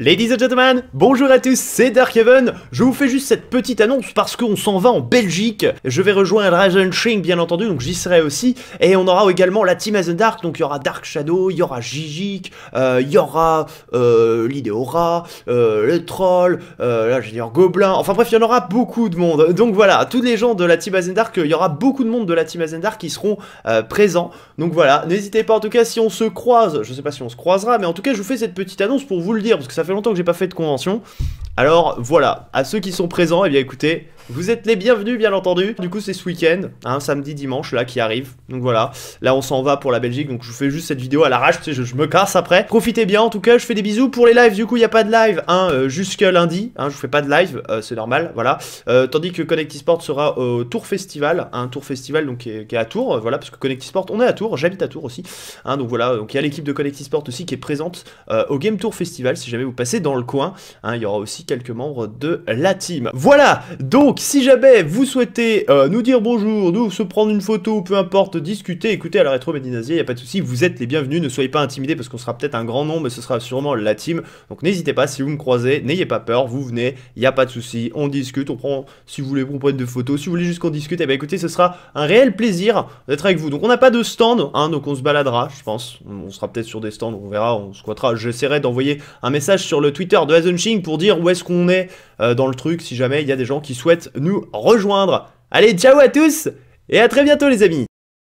Ladies and gentlemen, bonjour à tous, c'est Dark Heaven. Je vous fais juste cette petite annonce parce qu'on s'en va en Belgique. Je vais rejoindre Razen Shing bien entendu, donc j'y serai aussi. Et on aura également la Team As Dark, donc il y aura Dark Shadow, il y aura Gigik, euh, il y aura euh, l'Ideora, euh, le Troll, là je dire Gobelin, enfin bref, il y en aura beaucoup de monde. Donc voilà, tous les gens de la Team As Dark, il y aura beaucoup de monde de la Team As Dark qui seront euh, présents. Donc voilà, n'hésitez pas en tout cas si on se croise, je sais pas si on se croisera, mais en tout cas je vous fais cette petite annonce pour vous le dire, parce que ça longtemps que j'ai pas fait de convention. Alors voilà, à ceux qui sont présents, et eh bien écoutez, vous êtes les bienvenus, bien entendu. Du coup, c'est ce week-end, hein, samedi, dimanche, là, qui arrive. Donc voilà, là, on s'en va pour la Belgique. Donc je fais juste cette vidéo à l'arrache, je, me casse après. Profitez bien, en tout cas, je fais des bisous pour les lives. Du coup, il n'y a pas de live, hein, euh, jusqu'à lundi. Hein, je vous fais pas de live, euh, c'est normal, voilà. Euh, tandis que ConnectiSport sera au Tour Festival, un Tour Festival donc qui est, à Tours, voilà, parce que ConnectiSport, on est à Tours, j'habite à Tours aussi. Hein, donc voilà, donc il y a l'équipe de ConnectiSport Sport aussi qui est présente au Game Tour Festival, si jamais vous passez dans le coin. Hein, il y aura aussi quelques membres de la team. Voilà, donc si jamais vous souhaitez euh, nous dire bonjour, nous se prendre une photo, peu importe, discuter, écoutez à la rétro il n'y a pas de souci, vous êtes les bienvenus, ne soyez pas intimidés parce qu'on sera peut-être un grand nombre mais ce sera sûrement la team. Donc, n'hésitez pas, si vous me croisez, n'ayez pas peur, vous venez, il n'y a pas de souci, on discute, on prend, si vous voulez, on prend de photos, si vous voulez juste qu'on discute, et eh ben, écoutez, ce sera un réel plaisir d'être avec vous. Donc, on n'a pas de stand, hein, donc on se baladera, je pense, on sera peut-être sur des stands, on verra, on squattera. J'essaierai d'envoyer un message sur le Twitter de Hazenching pour dire où est-ce qu'on est, euh, dans le truc, si jamais il y a des gens qui souhaitent nous rejoindre. Allez, ciao à tous et à très bientôt les amis